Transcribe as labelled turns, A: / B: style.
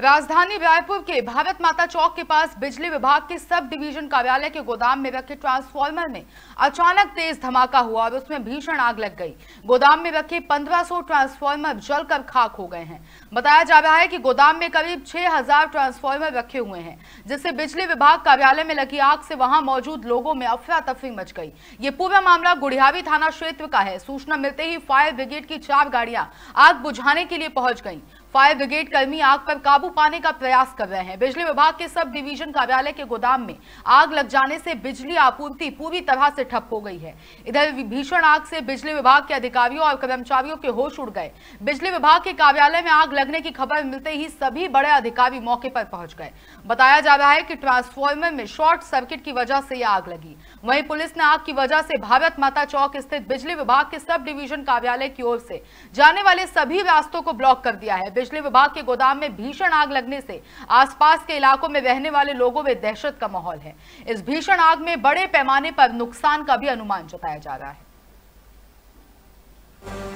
A: राजधानी रायपुर के भारत माता चौक के पास बिजली विभाग के सब डिवीजन कार्यालय के गोदाम में रखे ट्रांसफार्मर में अचानक तेज धमाका हुआ और उसमें भीषण आग लग गई गोदाम में रखे 1500 ट्रांसफार्मर जलकर खाक हो गए हैं बताया जा रहा है कि गोदाम में करीब 6000 ट्रांसफार्मर रखे हुए हैं जिससे बिजली विभाग कार्यालय में लगी आग से वहां मौजूद लोगों में अफरा तफरी मच गई ये पूरा मामला गुड़ियावी थाना क्षेत्र का है सूचना मिलते ही फायर ब्रिगेड की चार गाड़ियां आग बुझाने के लिए पहुंच गई फायर ब्रिगेड कर्मी आग पर काबू पाने का प्रयास कर रहे हैं बिजली विभाग के सब डिवीजन कार्यालय के गोदाम में आग लग जाने से बिजली आपूर्ति पूरी तरह से ठप हो गई है इधर भीषण आग से बिजली विभाग के अधिकारियों और कर्मचारियों के होश उड़ गए बिजली विभाग के कार्यालय में आग लगने की खबर मिलते ही सभी बड़े अधिकारी मौके पर पहुंच गए बताया जा रहा है की ट्रांसफॉर्मर में शॉर्ट सर्किट की वजह से यह आग लगी वही पुलिस ने आग की वजह से भारत माता चौक स्थित बिजली विभाग के सब डिवीजन कार्यालय की ओर से जाने वाले सभी रास्तों को ब्लॉक कर दिया है बिजली विभाग के गोदाम में भीषण आग लगने से आसपास के इलाकों में रहने वाले लोगों में दहशत का माहौल है इस भीषण आग में बड़े पैमाने पर नुकसान का भी अनुमान जताया जा रहा है